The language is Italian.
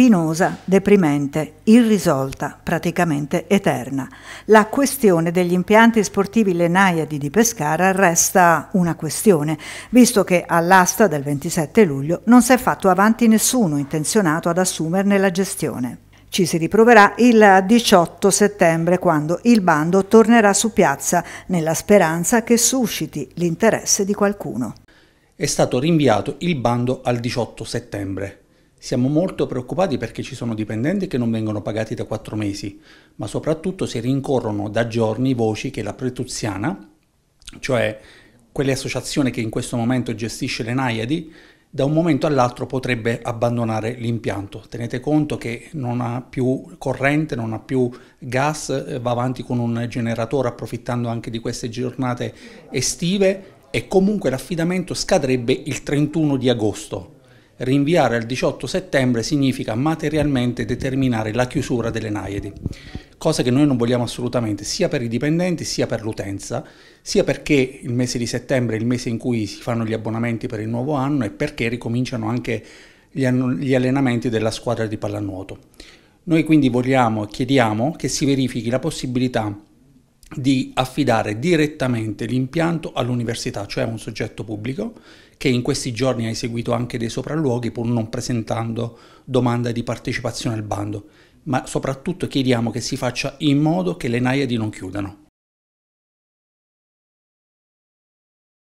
spinosa, deprimente, irrisolta, praticamente eterna. La questione degli impianti sportivi Lenaiadi di Pescara resta una questione, visto che all'asta del 27 luglio non si è fatto avanti nessuno intenzionato ad assumerne la gestione. Ci si riproverà il 18 settembre quando il bando tornerà su piazza nella speranza che susciti l'interesse di qualcuno. È stato rinviato il bando al 18 settembre. Siamo molto preoccupati perché ci sono dipendenti che non vengono pagati da quattro mesi, ma soprattutto si rincorrono da giorni voci che la Pretuziana, cioè quelle associazioni che in questo momento gestisce le Naiadi, da un momento all'altro potrebbe abbandonare l'impianto. Tenete conto che non ha più corrente, non ha più gas, eh, va avanti con un generatore approfittando anche di queste giornate estive e comunque l'affidamento scadrebbe il 31 di agosto. Rinviare al 18 settembre significa materialmente determinare la chiusura delle Naiadi, cosa che noi non vogliamo assolutamente, sia per i dipendenti sia per l'utenza, sia perché il mese di settembre è il mese in cui si fanno gli abbonamenti per il nuovo anno e perché ricominciano anche gli allenamenti della squadra di pallanuoto. Noi quindi vogliamo e chiediamo che si verifichi la possibilità di affidare direttamente l'impianto all'università, cioè a un soggetto pubblico che in questi giorni ha eseguito anche dei sopralluoghi pur non presentando domanda di partecipazione al bando, ma soprattutto chiediamo che si faccia in modo che le naiadi non chiudano.